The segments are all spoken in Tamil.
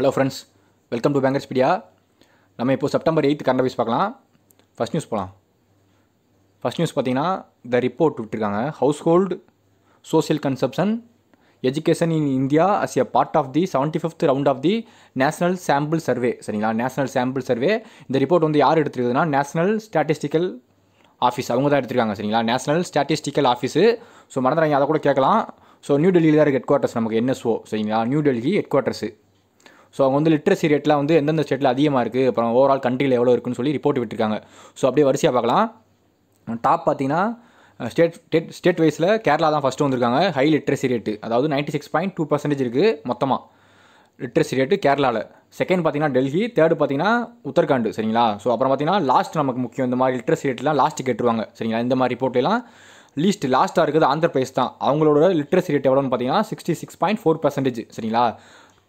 hello friends welcome to Bankerspedia நம்ம இப்போது செப்டம்பர் எயித்து கரண்ட் அஃபேர்ஸ் பார்க்கலாம் ஃபஸ்ட் நியூஸ் போகலாம் ஃபஸ்ட் நியூஸ் பார்த்தீங்கன்னா த ரிப்போர்ட் விட்டுருக்காங்க household social consumption education in India as a part of the seventy fifth round of the national sample survey சரிங்களா நேஷனல் சாம்பிள் சர்வே இந்த ரிப்போர்ட் வந்து யார் எடுத்துருக்குதுன்னா நேஷனல் ஸ்டாட்டிஸ்டிக்கல் ஆஃபீஸ் அவங்க தான் எடுத்திருக்காங்க சரிங்களா நேஷனல் ஸ்டாட்டிஸ்டிக்கல் ஆஃபீஸு ஸோ மறந்துடுறாங்க அதை கூட கேட்கலாம் ஸோ நியூ டெல்லியில் தான் இருக்குது ஹெட் குவார்ட்டர்ஸ் நமக்கு என்எஸ்ஓ சரிங்களா New Delhi headquarters so அவங்க வந்து லிட்ரஸி ரேட்லாம் வந்து எந்தெந்த ஸ்டேட்டில் அதிகமாக இருக்குது அப்புறம் ஓவரால் கண்ட்ரியில் எவ்வளோ இருக்குன்னு சொல்லி ரிப்போர்ட் விட்டுருக்காங்க ஸோ அப்படியே வரிசையாக பார்க்கலாம் டாப் பார்த்தீங்கன்னா ஸ்டேட் ஸ்டேட் ஸ்டேட் வைஸில் கேரளா தான் ஃபஸ்ட்டு வந்திருக்காங்க ஹை லிட்ரஸி ரேட்டு அதாவது ninety six point two percentage இருக்குது மொத்தமாக லிட்ரஸி ரேட்டு கேரளாவில் செகண்ட் பார்த்தீங்கன்னா டெல்லி தேர்டு பார்த்தீங்கன்னா உத்தரகாண்டு சரிங்களா ஸோ அப்புறம் பார்த்தீங்கன்னா லாஸ்ட் நமக்கு முக்கியம் இந்த மாதிரி லிட்ரஸி ரேட்லாம் லாஸ்ட்டு கேட்டுருவாங்க சரிங்களா இந்த மாதிரி ரிப்போர்ட்லாம் லீஸ்ட் லாஸ்ட்டாக இருக்குது ஆந்திர பிரதேஷ் தான் அவங்களோட லிட்ரஸி ரேட் எவ்வளோன்னு பார்த்தீங்கன்னா sixty six point four percentage சரிங்களா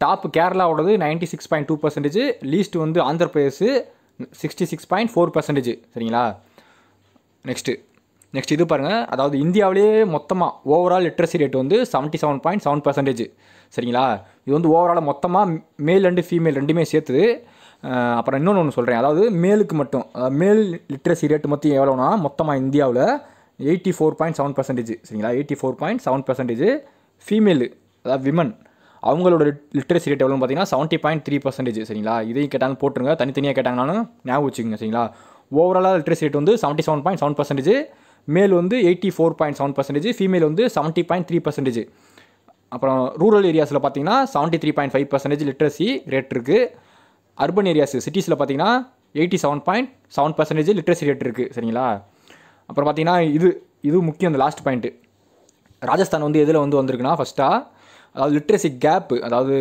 டாப் கேரளாவோடது ninety six point two percentage least வந்து Andhra Pradesh sixty six point four percentage சரிங்களா நெக்ஸ்ட்டு நெக்ஸ்ட் இது பாருங்கள் அதாவது இந்தியாவிலேயே மொத்தமாக ஓவரால் லிட்ரஸி ரேட் வந்து seventy seven point seven percentage சரிங்களா இது வந்து ஓவராலாக மொத்தமாக மேல் அண்டு ஃபீமேல் ரெண்டுமே சேர்த்துது அப்புறம் இன்னொன்று ஒன்று சொல்கிறேன் அதாவது மேலுக்கு மட்டும் மேல் லிட்ரஸி ரேட் மொத்தம் எவ்வளோனா மொத்தமாக இந்தியாவில் eighty four point seven percentage சரிங்களா eighty four point seven percentage female அதாவது விமன் அவங்களோட லிட்ரேசி ரேட் எவ்வளோன்னு பார்த்தீங்கன்னா செவன்ட்டி பாயிண்ட் த்ரீ பர்சன்டேஜ் சரிங்களா இதையும் கேட்டாலும் போட்டுருங்க தனித்தனியாக கேட்டாங்கனாலும் ஞாபகம் வச்சுக்கோங்க சரிங்களா ஓவராலாக லிட்ரேசி ரேட் வந்து seventy seven point seven percentage male வந்து eighty four point seven percentage female வந்து செவன்ட்டி பாயிண்ட் த்ரீ பர்சன்டேஜ் அப்புறம் ரூரல் ஏரியாஸில் பார்த்தீங்கன்னா seventy three point five percentage literacy rate இருக்குது அர்பன் ஏரியாஸ் சிட்டிஸில் பார்த்தீங்கன்னா eighty seven point seven percentage literacy rate இருக்குது சரிங்களா அப்புறம் பார்த்தீங்கன்னா இது இது முக்கியம் இந்த லாஸ்ட் பாயிண்ட்டு ராஜஸ்தான் வந்து எதில் வந்து வந்திருக்குன்னா ஃபஸ்ட்டாக அதாவது லிட்ரஸி கேப்பு அதாவது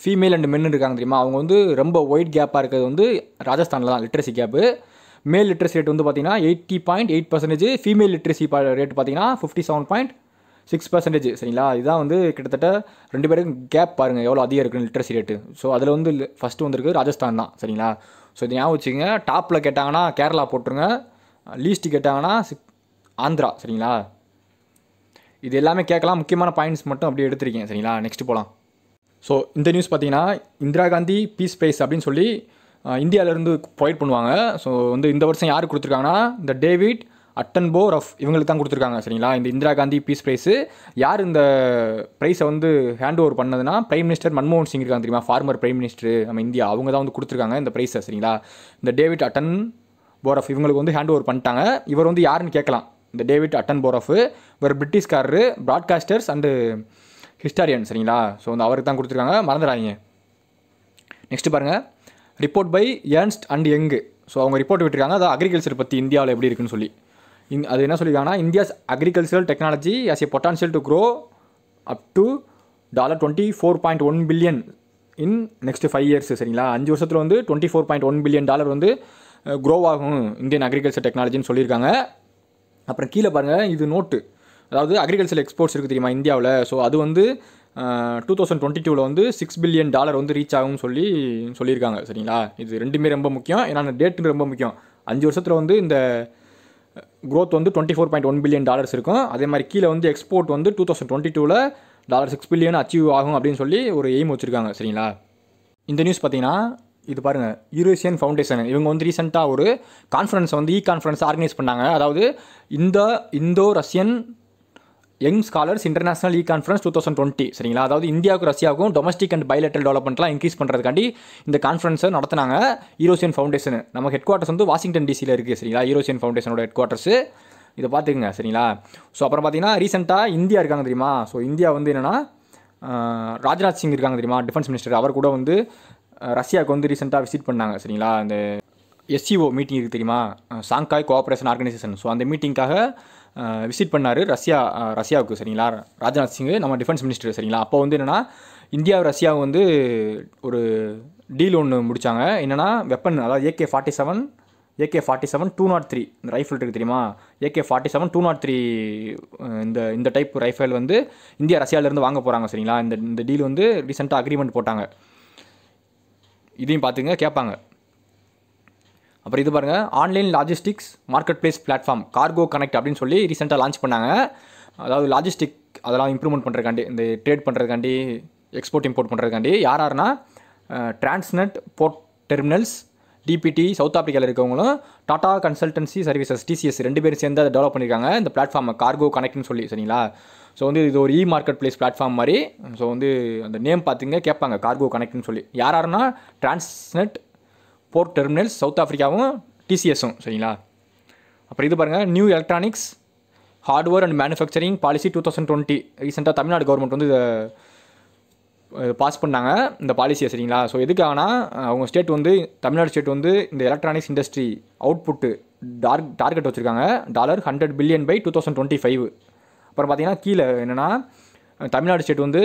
ஃபீமேல் அண்ட் மென் இருக்காங்க தெரியுமா அவங்க வந்து ரொம்ப ஒயிட் கேப்பாக இருக்கிறது வந்து ராஜஸ்தானில் தான் literacy gap male literacy rate வந்து பார்த்திங்கன்னா eighty point eight percentage female literacy rate பார்த்திங்கன்னா fifty seven point six percentage சரிங்களா இதுதான் வந்து கிட்டத்தட்ட ரெண்டு பேருக்கும் கேப் பாருங்கள் எவ்வளோ அதிகம் இருக்குன்னு லிட்ரஸி ரேட்டு ஸோ அதில் வந்து ஃபஸ்ட்டு வந்துருக்கு ராஜஸ்தான் தான் சரிங்களா ஸோ இது ஞாபகம் வச்சுக்கோங்க டாப்பில் கேட்டாங்கன்னா கேரளா போட்டுருங்க லீஸ்ட்டு கேட்டாங்கன்னா ஆந்திரா சரிங்களா இது எல்லாமே கேட்கலாம் முக்கியமான பாயிண்ட்ஸ் மட்டும் அப்படியே எடுத்திருக்கேன் சரிங்களா நெக்ஸ்ட் போகலாம் ஸோ இந்த நியூஸ் பார்த்தீங்கன்னா இந்திரா காந்தி பீஸ் ப்ரைஸ் அப்படின்னு சொல்லி இந்தியாவிலேருந்து ப்ரொவைட் பண்ணுவாங்க ஸோ வந்து இந்த வருஷம் யார் கொடுத்துருக்காங்கன்னா இந்த டேவிட் அட்டன் போர் ஆஃப் இவங்களுக்கு தான் கொடுத்துருக்காங்க சரிங்களா இந்த இந்திரா காந்தி பீஸ் ப்ரைஸு யார் இந்த ப்ரைஸை வந்து ஹேண்ட் ஓவர் பண்ணதுன்னா பிரைம் மினிஸ்டர் மன்மோகன் சிங் இருக்காங்க தெரியுமா ஃபார்மர் பிரைம் மினிஸ்டர் நம்ம இந்தியா அவங்க தான் வந்து கொடுத்துருக்காங்க இந்த ப்ரைஸை சரிங்களா இந்த டேவிட் அட்டன் போர் ஆஃப் இவங்களுக்கு வந்து ஹேண்ட் ஓவர் பண்ணிட்டாங்க இவர் வந்து யாருன்னு கேட்கலாம் இந்த டேவிட் அட்டன் போரஃபு இவர் பிரிட்டிஷ்காரரு ப்ராட்காஸ்டர்ஸ் அண்டு ஹிஸ்டாரியன் சரிங்களா ஸோ வந்து அவருக்கு தான் கொடுத்துருக்காங்க மறந்துடாதீங்க நெக்ஸ்ட் பாருங்கள் report by Ernst and Young so அவங்க ரிப்போர்ட் விட்டுருக்காங்க அதாவது அக்ரிகல்ச்சர் பற்றி இந்தியாவில் எப்படி இருக்குன்னு சொல்லி இந் அது என்ன சொல்லியிருக்காங்கன்னா India's agricultural technology as a potential to grow up to dollar twenty four point one billion in next five years சரிங்களா அஞ்சு வருஷத்தில் வந்து twenty four point one billion dollar வந்து க்ரோ ஆகும் இந்தியன் அக்ரிகல்ச்சர் டெக்னாலஜின்னு சொல்லியிருக்காங்க அப்புறம் கீழே பாருங்கள் இது நோட்டு அதாவது அக்ரிகல்ச்சர் எக்ஸ்போர்ட்ஸ் இருக்குது தெரியுமா இந்தியாவில் ஸோ அது வந்து டூ தௌசண்ட் டுவெண்ட்டி டூவில் வந்து சிக்ஸ் பில்லியன் டாலர் வந்து ரீச் ஆகும்னு சொல்லி சொல்லியிருக்காங்க சரிங்களா இது ரெண்டுமே ரொம்ப முக்கியம் ஏன்னா அந்த டேட்டு ரொம்ப முக்கியம் அஞ்சு வருஷத்தில் வந்து இந்த க்ரோத் வந்து twenty four point one billion dollars இருக்கும் அதே மாதிரி கீழே வந்து எக்ஸ்போர்ட் வந்து டூ தௌசண்ட் டுவெண்ட்டி டூவில் டாலர் சிக்ஸ் பில்லியன் அச்சீவ் ஆகும் அப்படின்னு சொல்லி ஒரு எய்ம் வச்சுருக்காங்க சரிங்களா இந்த நியூஸ் பார்த்தீங்கன்னா இது பாருங்கள் யூரேசியன் ஃபவுண்டேஷன் இவங்க வந்து ரீசெண்டாக ஒரு கான்ஃபரன்ஸ் வந்து இ கான்ஃபரன்ஸ் ஆர்கனைஸ் பண்ணாங்க அதாவது இந்த Indo Russian young scholars international e conference two thousand twenty சரிங்களா அதாவது இந்தியாவுக்கும் ரஷ்யாவுக்கும் டொமஸ்டிக் அண்ட் பைலேட்டல் டெவலப்மெண்ட்லாம் இன்க்ரீஸ் பண்ணுறதுக்காண்டி இந்த கான்ஃபரன்ஸை நடத்தினாங்க ஈரோசியன் ஃபவுண்டேஷன் நம்ம ஹெட் குவார்ட்டர்ஸ் வந்து வாஷிங்டன் டிசியில் இருக்குது சரிங்களா ஈரோசியன் ஃபவுண்டேஷனோட ஹெட் குவார்ட்டர்ஸ் இதை பார்த்துக்குங்க சரிங்களா ஸோ அப்புறம் பார்த்தீங்கன்னா ரீசெண்டாக இந்தியா இருக்காங்க தெரியுமா ஸோ இந்தியா வந்து என்னென்னா ராஜ்நாத் சிங் இருக்காங்க தெரியுமா டிஃபென்ஸ் மினிஸ்டர் அவர் கூட வந்து ரஷ்யாவுக்கு வந்து ரீசெண்டாக விசிட் பண்ணாங்க சரிங்களா அந்த எஸ்சிஓ மீட்டிங் இருக்குது தெரியுமா சாங்காய் கோஆப்ரேஷன் ஆர்கனைசேஷன் ஸோ அந்த மீட்டிங்காக விசிட் பண்ணார் ரஷ்யா ரஷ்யாவுக்கு சரிங்களா ராஜ்நாத் சிங் நம்ம டிஃபென்ஸ் மினிஸ்டர் சரிங்களா அப்போ வந்து என்னென்னா இந்தியா ரஷ்யா வந்து ஒரு டீல் ஒன்று முடித்தாங்க என்னென்னா வெப்பன் அதாவது AK forty seven AK forty seven two nought three இந்த ரைஃபிள் இருக்குது தெரியுமா AK forty seven two nought three இந்த இந்த டைப் ரைஃபிள் வந்து இந்தியா ரஷ்யாவிலேருந்து வாங்க போகிறாங்க சரிங்களா இந்த இந்த டீல் வந்து ரீசெண்டாக அக்ரிமெண்ட் போட்டாங்க இதையும் பார்த்துங்க கேட்பாங்க அப்புறம் இது பாருங்கள் online logistics marketplace platform cargo connect அப்படின்னு சொல்லி ரீசெண்டாக லான்ச் பண்ணாங்க அதாவது லாஜிஸ்டிக் அதெல்லாம் இம்ப்ரூவ்மெண்ட் பண்ணுறதுக்காண்டி இந்த ட்ரேட் பண்ணுறதுக்காண்டி எக்ஸ்போர்ட் இம்போர்ட் பண்ணுறதுக்காண்டி யார் யாருன்னா Transnet port terminals TPT south ஆப்பிரிக்காவில் இருக்கவங்களும் டாடா கன்சல்டன்சி சர்வீசஸ் டிசிஎஸ் ரெண்டு பேரும் சேர்ந்து அதை டெவலப் பண்ணியிருக்காங்க இந்த பிளாட்ஃபார்மை கார்கோ கனெக்ட்னு சொல்லி சரிங்களா ஸோ வந்து இது ஒரு இ மார்க்கெட் பிளேஸ் பிளாட்ஃபார்ம் மாதிரி ஸோ வந்து அந்த நேம் பார்த்துங்க கேட்பாங்க கார்கோ கனெக்ட்னு சொல்லி யார் யாருன்னா டிரான்ஸ்நெட் போர்ட் டெர்மினல்ஸ் சவுத் ஆஃப்ரிக்காவும் டிசிஎஸும் சரிங்களா அப்புறம் இது பாருங்கள் new electronics hardware and manufacturing policy two thousand twenty ரீசெண்டாக தமிழ்நாடு கவர்மெண்ட் வந்து இதை பாஸ் பண்ணாங்க இந்த பாலிசியை சரிங்களா ஸோ எதுக்காகனா அவங்க ஸ்டேட் வந்து தமிழ்நாடு ஸ்டேட் வந்து இந்த எலக்ட்ரானிக்ஸ் இண்டஸ்ட்ரி அவுட்புட்டு டார்க் டார்கெட் வச்சுருக்காங்க dollar hundred billion by two thousand twenty five அப்புறம் பார்த்தீங்கன்னா கீழே என்னென்னா தமிழ்நாடு ஸ்டேட் வந்து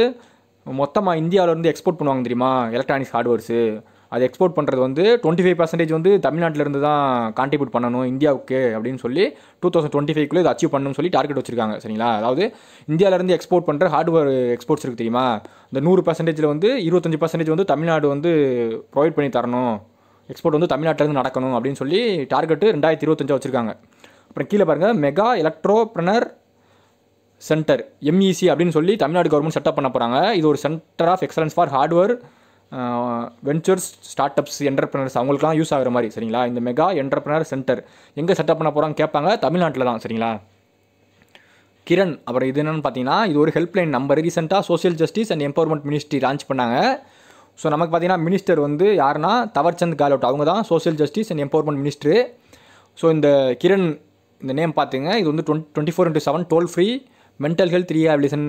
மொத்தமாக இந்தியாவிலேருந்து எக்ஸ்போர்ட் பண்ணுவாங்க தெரியுமா எலக்ட்ரானிக்ஸ் ஹார்ட்வேர்ஸு அது எக்ஸ்போர்ட் பண்ணுறது வந்து டுவெண்ட்டி ஃபைவ் பர்சன்டேஜ் வந்து தமிழ்நாட்டிலேருந்து தான் கான்ட்ரிபியூட் பண்ணணும் இந்தியாவுக்கு அப்படின்னு சொல்லி டூ தௌசண்ட் டுவெண்ட்டி ஃபைவ்க்குள்ளே இதை அச்சீவ் பண்ணணும்னு சொல்லி டார்கெட் வச்சிருக்காங்க சரிங்களா அதாவது இந்தியாவிலேருந்து எக்ஸ்போர்ட் பண்ணுற ஹார்ட்வேர் எக்ஸ்போர்ட்ஸ் இருக்குது தெரியுமா இந்த நூறு பர்சன்டேஜில் வந்து இருபத்தஞ்சி பர்சன்டேஜ் வந்து தமிழ்நாடு வந்து ப்ரொவைட் பண்ணி தரணும் எக்ஸ்போர்ட் வந்து தமிழ்நாட்டிலேருந்து நடக்கணும் அப்படின்னு சொல்லி டார்கெட்டு ரெண்டாயிரத்தி இருபத்தஞ்சா வச்சுருக்காங்க அப்புறம் கீழே பாருங்கள் mega electropreneur centre MEC e அப்படின்னு சொல்லி தமிழ்நாடு கவர்மெண்ட் செட்டப் பண்ண போகிறாங்க இது ஒரு centre of excellence for hardware ventures startups entrepreneurs அவங்களுக்குலாம் யூஸ் ஆகிற மாதிரி சரிங்களா இந்த மெகா என்டர்பிரினர் சென்டர் எங்கே செட்டப் பண்ண போகிறாங்க கேட்பாங்க தமிழ்நாட்டில் தான் சரிங்களா கிரண் அப்புறம் இது என்னென்னு பார்த்தீங்கன்னா இது ஒரு ஹெல்ப்லைன் நம்பர் ரீசெண்டாக social justice and empowerment ministry launch பண்ணாங்க ஸோ நமக்கு பார்த்தீங்கன்னா மினிஸ்டர் வந்து யாருன்னா தவர்ச்சந்த் கெலாட் அவங்க தான் social justice and empowerment ministry so இந்த கிரண் இந்த நேம் பார்த்துங்க இது வந்து twenty twenty four into seven toll free mental health rehabilitation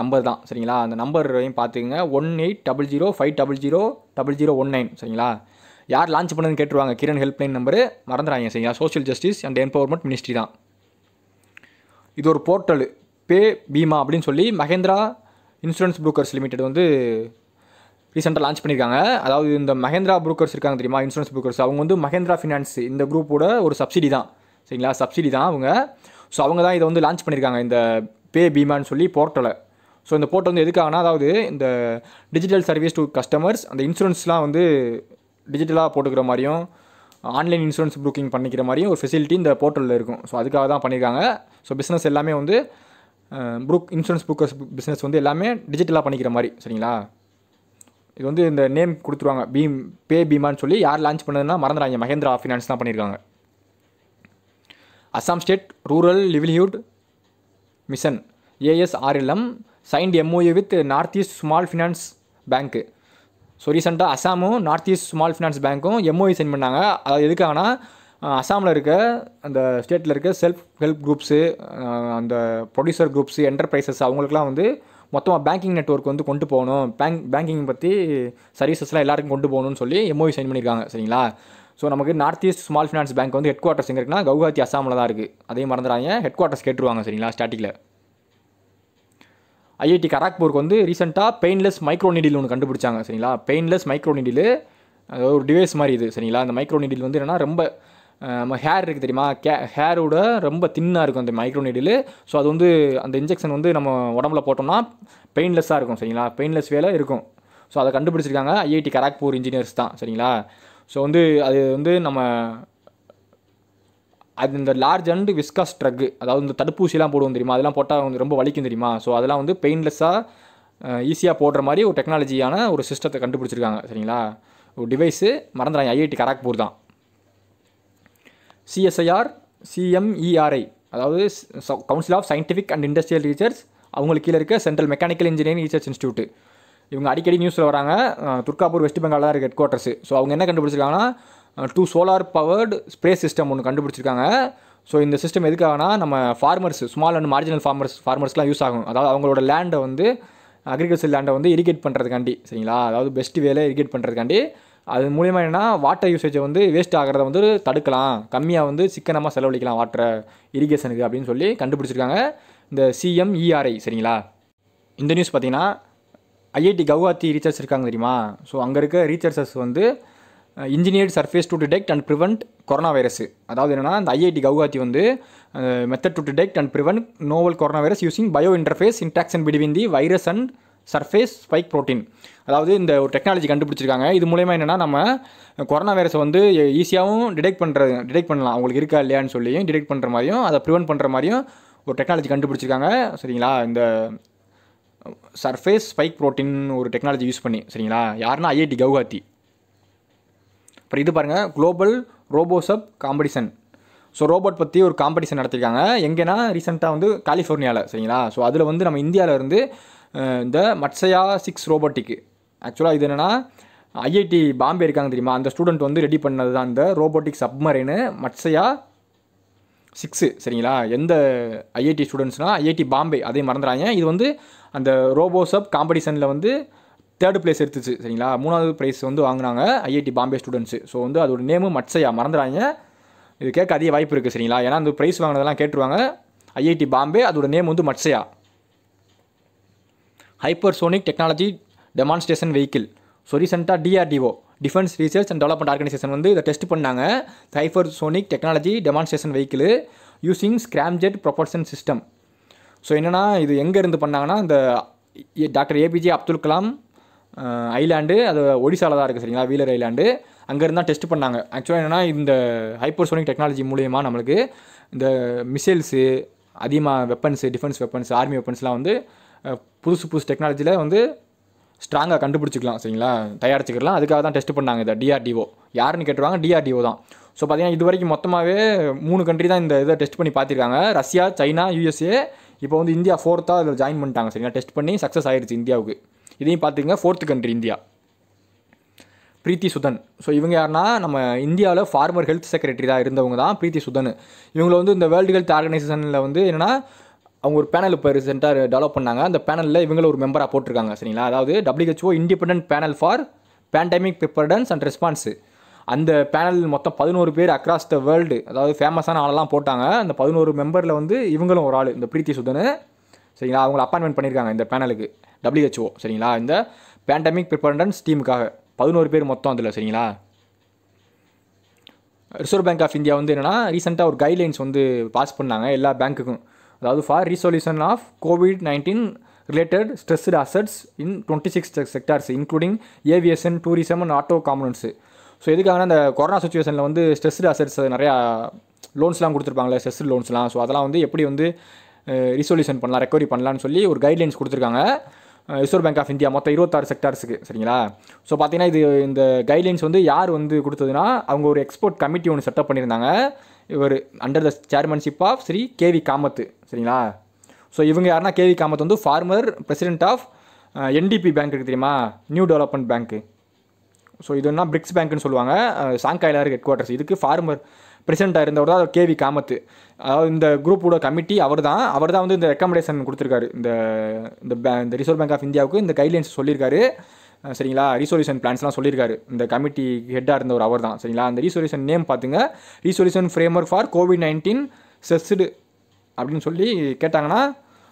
number தான் சரிங்களா அந்த நம்பரையும் பார்த்துக்கங்க one eight double zero five double zero double zero one nine சரிங்களா யார் லான்ச் பண்ணதுன்னு கேட்டுருவாங்க கிரண் ஹெல்ப்லைன் நம்பரு மறந்துடாங்க சரிங்களா social justice and empowerment ministry தான் இது ஒரு போர்ட்டல் பே பீமா அப்படின்னு சொல்லி மகேந்திரா இன்சூரன்ஸ் புரோக்கர்ஸ் லிமிடெட் வந்து ரீசெண்டாக லான்ச் பண்ணியிருக்காங்க அதாவது இந்த மகேந்திரா புரோக்கர்ஸ் இருக்காங்க தெரியுமா இன்சூரன்ஸ் புரோக்கர்ஸ் அவங்க வந்து மகேந்திரா ஃபினான்ஸ் இந்த குரூப்போட ஒரு சப்சிடி தான் சரிங்களா சப்சிடி தான் அவங்க ஸோ அவங்க தான் இதை வந்து லான்ச் பண்ணியிருக்காங்க இந்த பே பீமான்னு சொல்லி போர்ட்டலை ஸோ இந்த போர்ட்டல் வந்து எதுக்காகனா அதாவது இந்த டிஜிட்டல் சர்வீஸ் டு கஸ்டமர்ஸ் அந்த இன்சூரன்ஸ்லாம் வந்து டிஜிட்டலாக போட்டுக்கிற மாதிரியும் ஆன்லைன் இன்சூரன்ஸ் புக்கிங் பண்ணிக்கிற மாதிரியும் ஒரு ஃபெசிலிட்டி இந்த போர்ட்டலில் இருக்கும் ஸோ அதுக்காக தான் பண்ணியிருக்காங்க ஸோ பிஸ்னஸ் எல்லாமே வந்து புக் இன்சூரன்ஸ் புக்கர்ஸ் பிஸ்னஸ் வந்து எல்லாமே டிஜிட்டலாக பண்ணிக்கிற மாதிரி சரிங்களா இது வந்து இந்த நேம் கொடுத்துருவாங்க பீம் பே பீமான்னு சொல்லி யார் லான்ச் பண்ணதுன்னா மறந்துடாங்க மகேந்திரா ஃபினான்ஸ் தான் பண்ணியிருக்காங்க Assam state rural livelihood mission ASRLM signed MOA with north east small finance bank so ரீசெண்டாக அசாமும் நார்த் ஈஸ்ட் ஸ்மால் ஃபினான்ஸ் பேங்க்கும் எம்ஓஏ சைன் பண்ணாங்க அது எதுக்காகனா அசாமில் இருக்க அந்த ஸ்டேட்டில் இருக்க செல்ஃப் ஹெல்ப் குரூப்ஸு அந்த ப்ரொடியூசர் குரூப்ஸு என்டர்பிரைசஸ் அவங்களுக்குலாம் வந்து மொத்தமாக பேங்கிங் நெட்ஒர்க் வந்து கொண்டு போகணும் பேங்க் பேங்கிங் பற்றி சர்வீசஸ்லாம் எல்லாருக்கும் கொண்டு போகணும்னு சொல்லி எம்ஓவி சைன் பண்ணியிருக்காங்க சரிங்களா ஸோ நமக்கு north east small finance bank வந்து ஹெட் குவார்ட்டர்ஸ் எங்கே இருக்குன்னா கவுஹாத்தி அசாமில் தான் இருக்குது அதையும் மறந்துடாங்க ஹெட் குவார்ட்டர்ஸ் கேட்டுருவாங்க சரிங்களா ஸ்டாட்டிக்கில் ஐஐடி கராக்பூருக்கு வந்து ரீசெண்டாக பெயின்லெஸ் மைக்ரோ நீடில் ஒன்று கண்டுபிடிச்சாங்க சரிங்களா பெயின்லெஸ் மைக்ரோ அதாவது ஒரு டிவைஸ் மாதிரி இது சரிங்களா அந்த மைக்ரோ நிடில் வந்து என்னென்னா ரொம்ப நம்ம ஹேர் இருக்குது தெரியுமா கே ஹேரோட ரொம்ப தின்னாக இருக்கும் அந்த மைக்ரோ நிடில் ஸோ அது வந்து அந்த இன்ஜெக்ஷன் வந்து நம்ம உடம்புல போட்டோம்னா பெயின்லெஸ்ஸாக இருக்கும் சரிங்களா பெயின்லெஸ் வேலை இருக்கும் ஸோ அதை கண்டுபிடிச்சிருக்காங்க ஐஐடி கராக்பூர் இன்ஜினியர்ஸ் தான் சரிங்களா ஸோ வந்து அது வந்து நம்ம அது இந்த லார்ஜ் அண்ட் விஸ்காஸ் ட்ரக்கு அதாவது இந்த தடுப்பூசிலாம் போடுவோம் தெரியுமா அதெல்லாம் போட்டால் வந்து ரொம்ப வலிக்கும் தெரியுமா ஸோ அதெல்லாம் வந்து பெயின்லெஸ்ஸாக ஈஸியாக போடுற மாதிரி ஒரு டெக்னாலஜியான ஒரு சிஸ்டத்தை கண்டுபிடிச்சிருக்காங்க சரிங்களா ஒரு டிவைஸு மறந்துடுறாங்க ஐஐடி கராக்பூர் தான் சிஎஸ்ஐஆர் சிஎம்இஆர்ஐ e அதாவது council of scientific and industrial research அவங்களுக்கு கீழே இருக்க central mechanical engineering research institute இவங்க அடிக்கடி நியூஸில் வராங்க துர்காப்பூர் வெஸ்ட் பெங்கால் தான் இருக்குது ஹெட் குவார்ட்டர்ஸு ஸோ அவங்க என்ன கண்டுபிடிச்சிருக்காங்கன்னா two solar powered spray system ஒன்று கண்டுபிடிச்சிருக்காங்க ஸோ இந்த சிஸ்டம் எதுக்காகனா நம்ம farmers small and marginal farmers ஃபார்மர்ஸ்லாம் யூஸ் ஆகும் அதாவது அவங்களோட லேண்டை வந்து அக்ரிகல்ச்சர் லேண்டை வந்து இரிகேட் பண்ணுறதுக்காண்டி சரிங்களா அதாவது பெஸ்ட் வேலை இரிகேட் பண்ணுறதுக்காண்டி அது மூலிமா என்னென்னா வாட்டர் யூசேஜை வந்து வேஸ்ட் ஆகிறத வந்து தடுக்கலாம் கம்மியாக வந்து சிக்கனமாக செலவழிக்கலாம் வாட்டரை இரிகேஷனுக்கு அப்படின்னு சொல்லி கண்டுபிடிச்சிருக்காங்க இந்த சிஎம்இஆர்ஐ e சரிங்களா இந்த நியூஸ் பார்த்திங்கன்னா ஐஐடி கவுஹாத்தி ரீசர்ச் இருக்காங்க தெரியுமா ஸோ அங்கே இருக்க ரீசர்ச்சர்ஸ் வந்து engineered surface to detect and prevent coronavirus அதாவது என்னென்னா அந்த ஐஐடி கவுஹாத்தி வந்து method to detect and prevent novel coronavirus using bio interface interaction between the virus and surface spike protein அதாவது இந்த ஒரு டெக்னாலஜி கண்டுபிடிச்சிருக்காங்க இது மூலயமா என்னென்னா நம்ம கொரோனா வைரஸை வந்து ஈஸியாகவும் டிடெக்ட் பண்ணுறது டிடெக்ட் பண்ணலாம் அவங்களுக்கு இருக்கா இல்லையான்னு சொல்லியும் டிடெக்ட் பண்ணுற மாதிரியும் அதை ப்ரிவெண்ட் பண்ணுற மாதிரியும் ஒரு டெக்னாலஜி கண்டுபிடிச்சிருக்காங்க சரிங்களா இந்த சர்ஃபேஸ் ஸ்பைக் ப்ரோட்டீன் ஒரு டெக்னாலஜி யூஸ் பண்ணி சரிங்களா யாருன்னா ஐஐடி கவுஹாத்தி அப்புறம் இது பாருங்கள் global RoboSub competition so robot பற்றி ஒரு காம்படிஷன் நடத்திருக்காங்க எங்கேனா ரீசெண்டாக வந்து கலிஃபோர்னியாவில் சரிங்களா ஸோ அதில் வந்து நம்ம இந்தியாவிலேருந்து இந்த மட்சையா சிக்ஸ் ரோபோட்டிக்கு ஆக்சுவலாக இது என்னென்னா ஐஐடி பாம்பே இருக்காங்க தெரியுமா அந்த ஸ்டூடெண்ட் வந்து ரெடி பண்ணது தான் இந்த ரோபோட்டிக் சப்மரைனு மட்சையா சிக்ஸு சரிங்களா எந்த ஐஐடி ஸ்டூடெண்ட்ஸ்னால் ஐஐடி பாம்பே அதே மறந்துடாங்க இது வந்து அந்த ரோபோ சப் காம்படிஷனில் வந்து தேர்டு பிளேஸ் எடுத்துச்சு சரிங்களா மூணாவது ப்ரைஸ் வந்து வாங்கினாங்க ஐஐடி பாம்பே ஸ்டூடெண்ட்ஸு ஸோ வந்து அதோட நேமு மட்சையா மறந்துடாங்க இது கேட்க அதிக வாய்ப்பு இருக்குது சரிங்களா ஏன்னா அந்த ப்ரைஸ் வாங்கினதெல்லாம் கேட்டுருவாங்க ஐஐடி பாம்பே அதோட நேம் வந்து மட்சையா hypersonic technology demonstration vehicle so ரீசெண்டாக DRDO defence research and development organisation வந்து இதை டெஸ்ட் பண்ணாங்க hypersonic technology demonstration vehicle using scramjet propulsion system so என்னென்னா இது எங்கே இருந்து பண்ணாங்கன்னா இந்த டாக்டர் ஏபிஜே அப்துல் கலாம் ஐலாண்டு அது ஒடிசாவில் தான் இருக்குது சரிங்களா வீலர் ஐலாண்டு அங்கே இருந்தால் டெஸ்ட் பண்ணாங்க ஆக்சுவலாக என்னென்னா இந்த ஹைப்பர்சோனிக் டெக்னாலஜி மூலியமாக நம்மளுக்கு இந்த மிசைல்ஸு அதிகமாக வெப்பன்ஸு டிஃபென்ஸ் வெப்பன்ஸ் ஆர்மி வெப்பன்ஸ்லாம் வந்து புதுசு புதுசு டெக்னாலஜியில் வந்து ஸ்ட்ராங்காக கண்டுபிடிச்சிக்கலாம் சரிங்களா தயாரிச்சிக்கலாம் அதுக்காக தான் டெஸ்ட் பண்ணாங்க இதை டிஆர்டிஓ யாருன்னு கேட்டுருவாங்க டிஆர்டிஓ தான் ஸோ பார்த்தீங்கன்னா இது வரைக்கும் மொத்தமாகவே மூணு கண்ட்ரி தான் இந்த இதை டெஸ்ட் பண்ணி பார்த்துருக்காங்க ரஷ்யா சைனா யூஎஸ்ஏ இப்போ வந்து இந்தியா ஃபோர்த்தாக அதில் ஜாயின் பண்ணிட்டாங்க சரிங்களா டெஸ்ட் பண்ணி சக்ஸஸ் ஆயிடுச்சு இந்தியாவுக்கு இதையும் பார்த்துக்கங்க fourth country India Preeti Sudan so இவங்க யாருன்னா நம்ம இந்தியாவில் ஃபார்மர் ஹெல்த் செக்ரட்டரி தான் இருந்தவங்க தான் பிரீத்தி சுதன் இவங்களை வந்து இந்த வேர்ல்டு ஹெல்த் ஆர்கனைசேஷனில் வந்து என்னென்னா அவங்க ஒரு பேனல் இப்போ ரீசெண்டாக டெவலப் பண்ணாங்க அந்த பேனலில் இவங்களும் ஒரு மெம்பராக போட்டிருக்காங்க சரிங்களா அதாவது WHO independent panel for pandemic preparedness and response அந்த பேனல் மொத்தம் பதினோரு பேர் அக்ராஸ் த வேர்ல்டு அதாவது ஃபேமஸான ஆளெல்லாம் போட்டாங்க அந்த பதினோரு மெம்பரில் வந்து இவங்களும் ஒரு ஆள் இந்த பிரீத்தி சுதனு சரிங்களா அவங்கள அப்பாயின்மெண்ட் பண்ணியிருக்காங்க இந்த பேனலுக்கு டபிள்யூஹெச்ஓ சரிங்களா இந்த பேண்டமிக் ப்ரிப்பர்டன்ஸ் டீமுக்காக பதினோரு பேர் மொத்தம் அதில் சரிங்களா ரிசர்வ் பேங்க் ஆஃப் இந்தியா வந்து என்னென்னா ரீசெண்டாக ஒரு கைட்லைன்ஸ் வந்து பாஸ் பண்ணாங்க எல்லா பேங்க்குக்கும் அதாவது for resolution of covid nineteen related stressed assets in twenty six sectors including aviation tourism and auto components so எதுக்காகனா அந்த கொரோனா சுச்சுவேஷனில் வந்து ஸ்ட்ரெஸ்டு அசட்ஸ் நிறையா லோன்ஸ்லாம் கொடுத்துருப்பாங்களே ஸ்ட்ரெஸ்டு லோன்ஸ்லாம் ஸோ அதெல்லாம் வந்து எப்படி வந்து ரிசொல்யூஷன் பண்ணலாம் ரெக்கவரி பண்ணலான்னு சொல்லி ஒரு கைட்லைன்ஸ் கொடுத்துருக்காங்க ரிசர்வ் பேங்க் ஆஃப் இந்தியா மொத்தம் இருபத்தாறு செக்டார்ஸுக்கு சரிங்களா ஸோ பார்த்தீங்கன்னா இது இந்த கைட்லைன்ஸ் வந்து யார் வந்து கொடுத்ததுன்னா அவங்க ஒரு எக்ஸ்போர்ட் கமிட்டி ஒன்று செட்டப் பண்ணியிருந்தாங்க இவர் under the chairmanship of Shri KV Kamath சரிங்களா ஸோ இவங்க யாருன்னா கேவி காமத் வந்து former president of NDB bank இருக்குது தெரியுமா நியூ டெவலப்மெண்ட் பேங்க்கு ஸோ இது என்ன பிரிக்ஸ் பேங்க்னு சொல்லுவாங்க சாங்காயில் இருக்குது ஹெட் குவார்ட்டர்ஸ் இதுக்கு ஃபார்மர் பிரசிடெண்ட்டாக இருந்தவர் தான் கேவி காமத்து அதாவது இந்த குரூப்போட கமிட்டி அவர் தான் அவர் தான் வந்து இந்த ரெக்கமெண்டேஷன் கொடுத்துருக்காரு இந்த இந்த பே இந்த ரிசர்வ் பேங்க் ஆஃப் இந்தியாவுக்கு இந்த கைட்லைன்ஸ் சொல்லியிருக்காரு சரிங்களா ரீசொல்யூஷன் பிளான்ஸ்லாம் சொல்லியிருக்காரு இந்த கமிட்டி ஹெட்டாக இருந்த ஒரு அவர் தான் சரிங்களா அந்த ரீசொல்யூஷன் நேம் பார்த்துங்க resolution frame work for Covid nineteen செஸ்டு அப்படின்னு சொல்லி கேட்டாங்கன்னா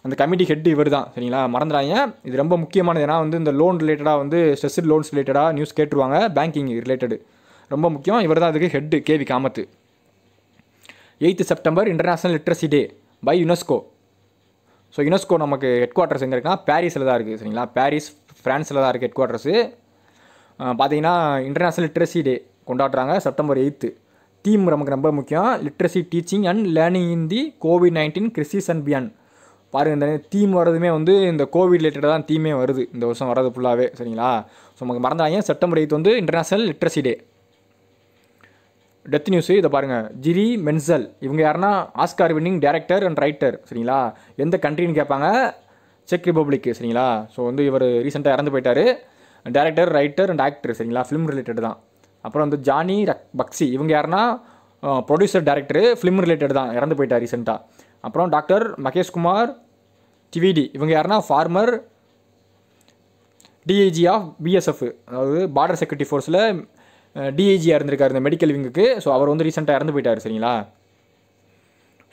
அந்த கமிட்டி ஹெட் இவர் தான் சரிங்களா மறந்துடாங்க இது ரொம்ப முக்கியமானது ஏன்னா வந்து இந்த லோன் ரிலேட்டடாக வந்து ஸ்ட்ரெஸ்ட் லோன்ஸ் ரிலேட்டடாக நியூஸ் கேட்டுருவாங்க பேங்கிங் ரிலேட்டடு ரொம்ப முக்கியம் இவர் தான் அதுக்கு head KV Kamath eighth September international literacy day by UNESCO so UNESCO நமக்கு ஹெட் குவார்ட்டர்ஸ் எங்கே இருக்குன்னா பாரிஸில் தான் இருக்குது சரிங்களா பாரிஸ் ஃப்ரான்ஸில் தான் இருக்குது ஹெட் குவார்ட்டர்ஸு பார்த்தீங்கன்னா இன்டர்நேஷ்னல் லிட்ரஸி டே கொண்டாடுறாங்க செப்டம்பர் எயித்து தீம் நமக்கு ரொம்ப முக்கியம் literacy teaching and learning in the Covid nineteen crisis and beyond பாருங்கள் இந்த தீம் வரதுமே வந்து இந்த கோவிட் ரிலேட்டடாக தான் தீமே வருது இந்த வருஷம் வர்றது ஃபுல்லாகவே சரிங்களா ஸோ நமக்கு மறந்தாங்க செப்டம்பர் எயித்து வந்து international literacy day death news இதை பாருங்கள் ஜிரி மென்சல் இவங்க யாருன்னா Oscar winning director and writer சரிங்களா எந்த கண்ட்ரின்னு கேட்பாங்க செக் ரிப்பப்ளிக் சரிங்களா ஸோ வந்து இவர் ரீசெண்டாக இறந்து போயிட்டார் டேரக்டர் ரைட்டர் அண்ட் ஆக்டர் சரிங்களா ஃபிலிம் ரிலேட்டட் தான் அப்புறம் வந்து ஜானி ரக் பக்ஸி இவங்க யாருன்னா ப்ரொடியூசர் டேரக்டர் ஃபிலிம் ரிலேட்டட் தான் இறந்து போயிட்டார் ரீசெண்டாக அப்புறம் டாக்டர் மகேஷ்குமார் டிவிடி இவங்க யாருன்னா ஃபார்மர் டிஐஜி ஆஃப் பிஎஸ்எஃப் அதாவது பார்டர் செக்யூரிட்டி ஃபோர்ஸில் டிஐஜியாக இருந்திருக்கார் இந்த மெடிக்கல் விங்குக்கு ஸோ அவர் வந்து ரீசெண்டாக இறந்து போயிட்டார் சரிங்களா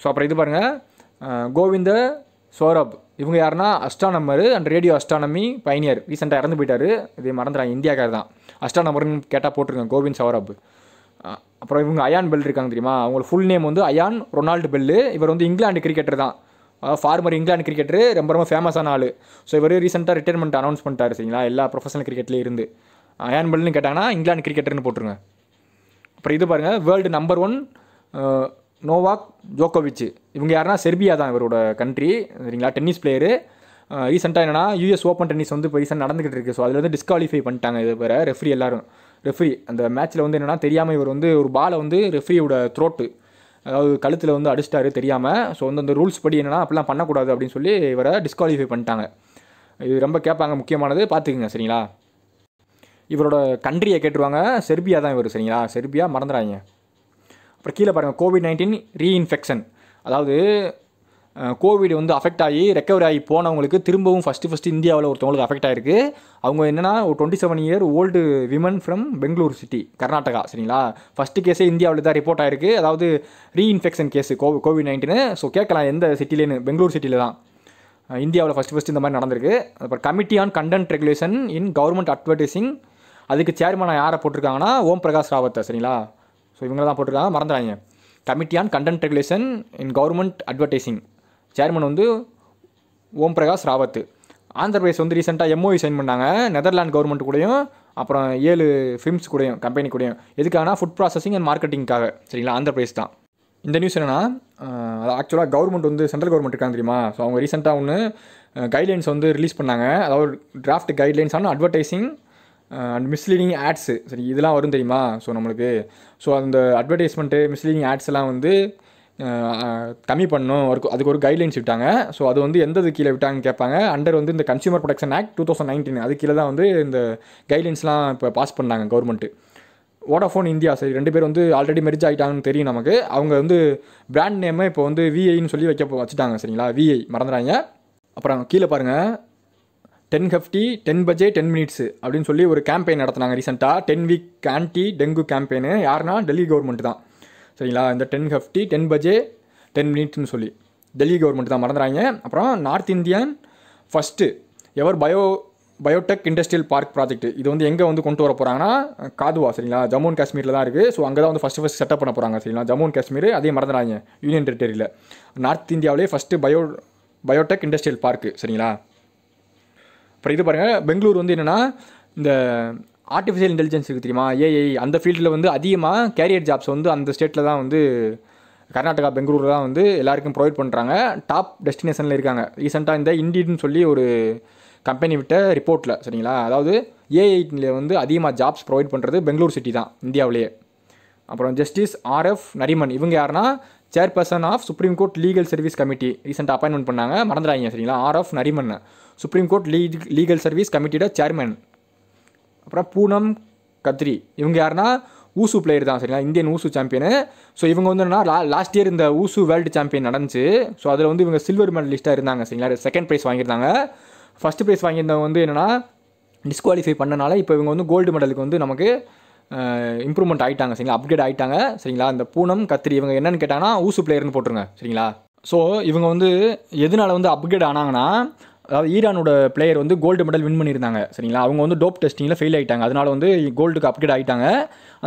ஸோ அப்புறம் இது பாருங்கள் கோவிந்த சௌரப் இவங்க யாருன்னா astronomer and radio astronomy pioneer ரீசெண்டாக இறந்து போயிட்டார் இது மறந்துடுறாங்க இந்தியாக்கார் தான் அஸ்ட்ரானமர்னு கேட்டால் போட்டிருக்காங்க கோவிந்த் சௌராப் அப்புறம் இவங்க அயான் பெல் இருக்காங்க தெரியுமா அவங்களோட ஃபுல் நேம் வந்து அயான் ரொனால்டு பெல்லு இவர் வந்து இங்கிலாந்து கிரிக்கெட்டர் தான் ஃபார்மர் இங்கிலாந்து கிரிக்கெட்டரு ரொம்ப ரொம்ப ஃபேமஸான ஆள் ஸோ இவர் ரீசெண்டாக ரிட்டைர்மெண்ட் அனௌன்ஸ் பண்ணிட்டாரு சரிங்களா எல்லா ப்ரொஃபஷனல் கிரிக்கெட்லேயும் இருந்து அயான் பெல்னு கேட்டாங்கன்னா இங்கிலாந்து கிரிக்கெட்டர்னு போட்டுருங்க அப்புறம் இது பாருங்கள் வேர்ல்டு நம்பர் ஒன் நோவாக் ஜோக்கோவிச் இவங்க யாருன்னா செர்பியா தான் இவரோட கண்ட்ரி சரிங்களா டென்னிஸ் பிளேயரு ரீசெண்டாக என்னென்னா யூஎஸ் ஓப்பன் டென்னிஸ் வந்து இப்போ ரீசெண்ட் நடந்துகிட்டு இருக்குது ஸோ அதில் வந்து டிஸ்குவாலிஃபை பண்ணிட்டாங்க இது வேறு ரெஃப்ரி எல்லாரும் ரெஃப்ரி அந்த மேட்ச்சில் வந்து என்னென்னா தெரியாமல் இவர் வந்து ஒரு பாலை வந்து ரெஃப்ரியோட த்ரோட்டு அதாவது கழுத்தில் வந்து அடிச்சிட்டாரு தெரியாமல் ஸோ வந்து அந்த ரூல்ஸ் படி என்னென்னா அப்படிலாம் பண்ணக்கூடாது அப்படின்னு சொல்லி இவரை டிஸ்குவாலிஃபை பண்ணிட்டாங்க இது ரொம்ப கேட்பாங்க முக்கியமானது பார்த்துக்குங்க சரிங்களா இவரோட கண்ட்ரியை கேட்டுருவாங்க செர்பியா தான் இவர் சரிங்களா செர்பியா மறந்துடாங்க அப்புறம் கீழே பாருங்கள் கோவிட் நைன்டீன் ரீஇன்ஃபெக்ஷன் அதாவது கோவிட் வந்து அஃபெக்ட் ஆகி ரெக்கவரி ஆகி போனவங்களுக்கு திரும்பவும் ஃபஸ்ட்டு ஃபஸ்ட்டு இந்தியாவில் ஒருத்தவங்களுக்கு அஃபெக்ட் ஆகிருக்கு அவங்க என்னென்னா ஒரு twenty seven year old women from Bangalore city Karnataka சரிங்களா ஃபஸ்ட்டு கேஸே இந்தியாவில் தான் ரிப்போர்ட் ஆகிருக்கு அதாவது reinfection case co Covid nineteen so கேட்கலாம் எந்த சிட்டிலேன்னு பெங்களூர் சிட்டியில் தான் இந்தியாவில் ஃபஸ்ட்டு ஃபஸ்ட்டு இந்த மாதிரி நடந்திருக்கு அப்புறம் committee on content regulation in government advertising அதுக்கு சேர்மனாக யாரை போட்டிருக்காங்கன்னா ஓம் பிரகாஷ் ராவத்தை சரிங்களா ஸோ இவங்க தான் போட்டிருக்காங்க மறந்துடாங்க committee on content regulation in government advertising chairman வந்து ஓம் பிரகாஷ் ராவத் ஆந்திர பிரதேஷ் வந்து ரீசெண்டாக எம்ஓஇ சைன் பண்ணாங்க நெதர்லாண்ட் கவர்மெண்ட் கூடயும் அப்புறம் ஏழு ஃபிம்ஸ் கூடயும் கம்பெனி கூடயும் எதுக்காகனா ஃபுட் ப்ராசஸிங் அண்ட் மார்க்கெட்டிங்காக சரிங்களா ஆந்திர பிரதேஷ் தான் இந்த நியூஸ் என்னென்னா ஆக்சுவலாக கவர்மெண்ட் வந்து சென்ட்ரல் கவர்மெண்ட் இருக்காங்க தெரியுமா ஸோ அவங்க ரீசெண்டாக ஒன்று கைட்லைன்ஸ் வந்து ரிலீஸ் பண்ணாங்க அதாவது டிராஃப்ட் கைட்லைன்ஸ் ஆனால் அட்வர்டைஸிங் அண்ட் மிஸ்லீடிங் ஆட்ஸு சரி இதெல்லாம் வரும் தெரியுமா ஸோ நம்மளுக்கு ஸோ அந்த அட்வர்டைஸ்மெண்ட்டு மிஸ்லீடிங் ஆட்ஸ் எல்லாம் வந்து கம்மி பண்ணும் ஒரு அதுக்கு ஒரு கைட்லைன்ஸ் விட்டாங்க ஸோ அது வந்து எந்தது கீழே விட்டாங்கன்னு கேட்பாங்க அண்டர் வந்து இந்த consumer protection act two thousand nineteen அது கீழே தான் வந்து இந்த கைட்லைன்ஸ்லாம் இப்போ பாஸ் பண்ணாங்க கவர்மெண்ட்டு வோடாஃபோன் இந்தியா சரி ரெண்டு பேர் வந்து ஆல்ரெடி மெரிஜ் ஆகிட்டாங்கன்னு தெரியும் நமக்கு அவங்க வந்து பிராண்ட் நேமை இப்போ வந்து விஐன்னு சொல்லி வைக்க வச்சுட்டாங்க சரிங்களா விஐ மறந்துடாங்க அப்புறம் கீழே பாருங்கள் ten Hafte ten Baje ten minutes அப்படின்னு சொல்லி ஒரு கேம்பெயின் நடத்தினாங்க ரீசெண்டாக ten week anti dengue campaign யாருன்னா டெல்லி கவர்மெண்ட் தான் சரிங்களா இந்த ten Hafte ten Baje ten மினிட்ஸ்னு சொல்லி டெல்லி கவர்மெண்ட் தான் மறந்துடுறாங்க அப்புறம் north Indian first ever bio biotech industrial park project இது வந்து எங்கே வந்து கொண்டு வர போகிறாங்கன்னா காதுவா சரிங்களா ஜம்மு அண்ட் காஷ்மீரில் தான் இருக்குது ஸோ அங்கே தான் வந்து ஃபஸ்ட்டு ஃபஸ்ட் செட்டப் பண்ண போகிறாங்க சரிங்களா ஜம்மு அண்ட் காஷ்மீர் அதே மறந்துடுறாங்க யூனியன் டெரிட்டரியில் நார்த் இந்தியாவிலே first bio biotech industrial park சரிங்களா அப்புறம் இது பாருங்கள் பெங்களூர் வந்து என்னென்னா இந்த ஆர்டிஃபிஷியல் இன்டெலிஜென்ஸ் இருக்குது தெரியுமா ஏஐ அந்த ஃபீல்டில் வந்து அதிகமாக கேரியர் ஜாப்ஸ் வந்து அந்த ஸ்டேட்டில் தான் வந்து கர்நாடகா பெங்களூரில் தான் வந்து எல்லாருக்கும் ப்ரொவைட் பண்ணுறாங்க டாப் டெஸ்டினேஷனில் இருக்காங்க ரீசெண்டாக இந்த இண்டின்னு சொல்லி ஒரு கம்பெனி விட்ட ரிப்போர்ட்டில் சரிங்களா அதாவது ஏஐடியில் வந்து அதிகமாக ஜாப்ஸ் ப்ரொவைட் பண்ணுறது பெங்களூர் சிட்டி தான் இந்தியாவிலேயே அப்புறம் ஜஸ்டிஸ் ஆர்எஃப் நரிமன் இவங்க யாருன்னா chairperson of supreme court legal service committee ரீசெண்டாக அப்பாயின்மெண்ட் பண்ணாங்க மறந்துடாங்க சரிங்களா R of Nariman supreme court le legal service கமிட்டியோட சேர்மன் அப்புறம் பூனம் கத்ரி இவங்க யாருன்னா ஊசு பிளேயர் தான் சரிங்களா இந்தியன் ஊசு சாம்பியனு ஸோ இவங்க வந்து என்னன்னா லாஸ்ட் இயர் இந்த ஊசு வேர்ல்டு சாம்பியன் நடந்துச்சு ஸோ அதில் வந்து இவங்க சில்வர் மெடலிஸ்ட்டாக இருந்தாங்க சரிங்களா செகண்ட் ப்ரைஸ் வாங்கியிருந்தாங்க ஃபஸ்ட் ப்ரைஸ் வாங்கியிருந்தவங்க வந்து என்னென்னா டிஸ்குவாலிஃபை பண்ணனால இப்போ இவங்க வந்து கோல்டு மெடலுக்கு வந்து நமக்கு இம்ப்ரூவ்மெண்ட் ஆகிட்டாங்க சரிங்களா அப்கிரேட் ஆகிட்டாங்க சரிங்களா இந்த பூனம் கத்திரி இவங்க என்னென்னு கேட்டாங்கன்னா ஊசு பிளேயர்னு போட்டுருங்க சரிங்களா ஸோ இவங்க வந்து எதனால் வந்து அப்கிரேட் ஆனாங்கன்னா அதாவது ஈரானோட பிளேயர் வந்து கோல்டு மெடல் வின் பண்ணியிருந்தாங்க சரிங்களா அவங்க வந்து டோப் டெஸ்டிங்கில் ஃபெயில் ஆகிட்டாங்க அதனால் வந்து கோல்டுக்கு அப்கிரேட் ஆகிட்டாங்க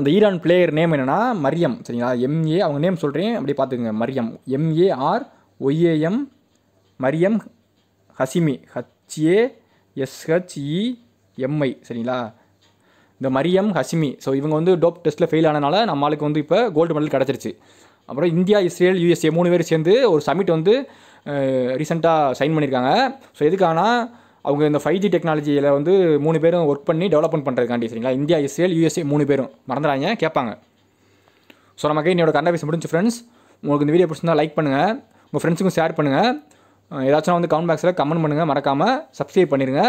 அந்த ஈரான் பிளேயர் நேம் என்னென்னா மரியம் சரிங்களா எம்ஏ அவங்க நேம் சொல்கிறேன் அப்படி பார்த்துக்குங்க Maryam M A R Y A M Maryam Hashimi H A S H E M I e சரிங்களா இந்த மரியம் ஹசிமி ஸோ இவங்க வந்து டோப் டெஸ்ட்டில் ஃபெயில் ஆனனால நம்மளுக்கு வந்து இப்போ கோல்டு மெடல் கிடச்சிருச்சு அப்புறம் இந்தியா இஸ்ரேல் யூஎஸ்ஏ மூணு பேர் சேர்ந்து ஒரு சமிட் வந்து ரீசெண்டாக சைன் பண்ணியிருக்காங்க ஸோ எதுக்கானால் அவங்க இந்த ஃபைவ் ஜி டெக்னாலஜியில் வந்து மூணு பேரும் ஒர்க் பண்ணி டெவலப்மெண்ட் பண்ணுறதுக்காண்டி சரிங்களா இந்தியா இஸ்ரேல் யூஎஸ்ஏ மூணு பேரும் மறந்துடாங்க கேட்பாங்க ஸோ நமக்கு என்னோடய கண்ட பேச முடிஞ்சு ஃப்ரெண்ட்ஸ் உங்களுக்கு இந்த வீடியோ பிடிச்சிருந்தா லைக் பண்ணுங்கள் உங்கள் ஃப்ரெண்ட்ஸுக்கும் ஷேர் பண்ணுங்கள் ஏதாச்சும் வந்து கமெண்ட் பாக்ஸில் கமெண்ட் பண்ணுங்கள் மறக்காமல் சப்ஸ்கிரைப் பண்ணிடுங்க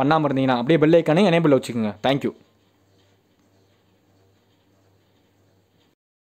பண்ணாமல் இருந்தீங்கன்னா அப்படியே பெல் ஐக்கானே எனேபிள் வச்சுக்கோங்க தேங்க்யூ